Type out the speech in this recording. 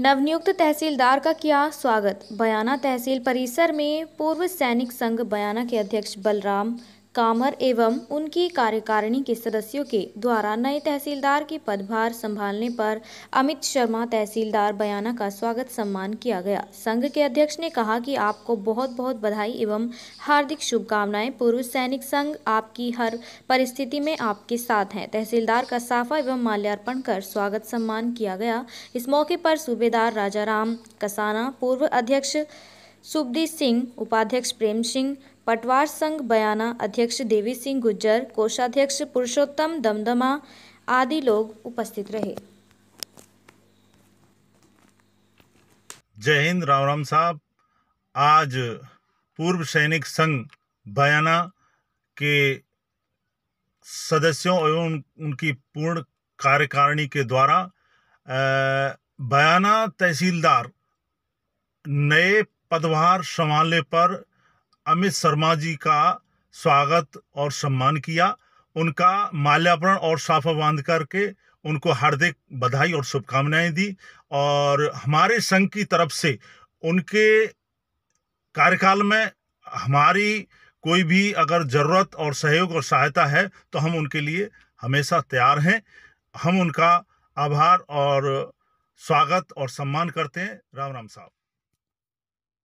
नवनियुक्त तहसीलदार का किया स्वागत बयाना तहसील परिसर में पूर्व सैनिक संघ बयाना के अध्यक्ष बलराम कामर एवं उनकी कार्यकारिणी के सदस्यों के द्वारा नए तहसीलदार के पदभार संभालने पर अमित शर्मा तहसीलदार बयाना का स्वागत सम्मान किया गया संघ के अध्यक्ष ने कहा कि आपको बहुत बहुत बधाई एवं हार्दिक शुभकामनाएं पूर्व सैनिक संघ आपकी हर परिस्थिति में आपके साथ हैं तहसीलदार का साफा एवं माल्यार्पण कर स्वागत सम्मान किया गया इस मौके पर सूबेदार राम कसाना पूर्व अध्यक्ष सुभदीप सिंह उपाध्यक्ष प्रेम सिंह पटवार संघ बयाना अध्यक्ष देवी सिंह गुज्जर कोषाध्यक्ष पुरुषोत्तम दमदमा आदि लोग उपस्थित रहे जय हिंद राम राम साहब आज पूर्व सैनिक संघ बयाना के सदस्यों एवं उनकी पूर्ण कार्यकारिणी के द्वारा बयाना तहसीलदार नए पदभार संभालने पर अमित शर्मा जी का स्वागत और सम्मान किया उनका माल्यार्पण और साफा बांध करके उनको हार्दिक बधाई और शुभकामनाएं दी और हमारे संघ की तरफ से उनके कार्यकाल में हमारी कोई भी अगर ज़रूरत और सहयोग और सहायता है तो हम उनके लिए हमेशा तैयार हैं हम उनका आभार और स्वागत और सम्मान करते हैं राम राम साहब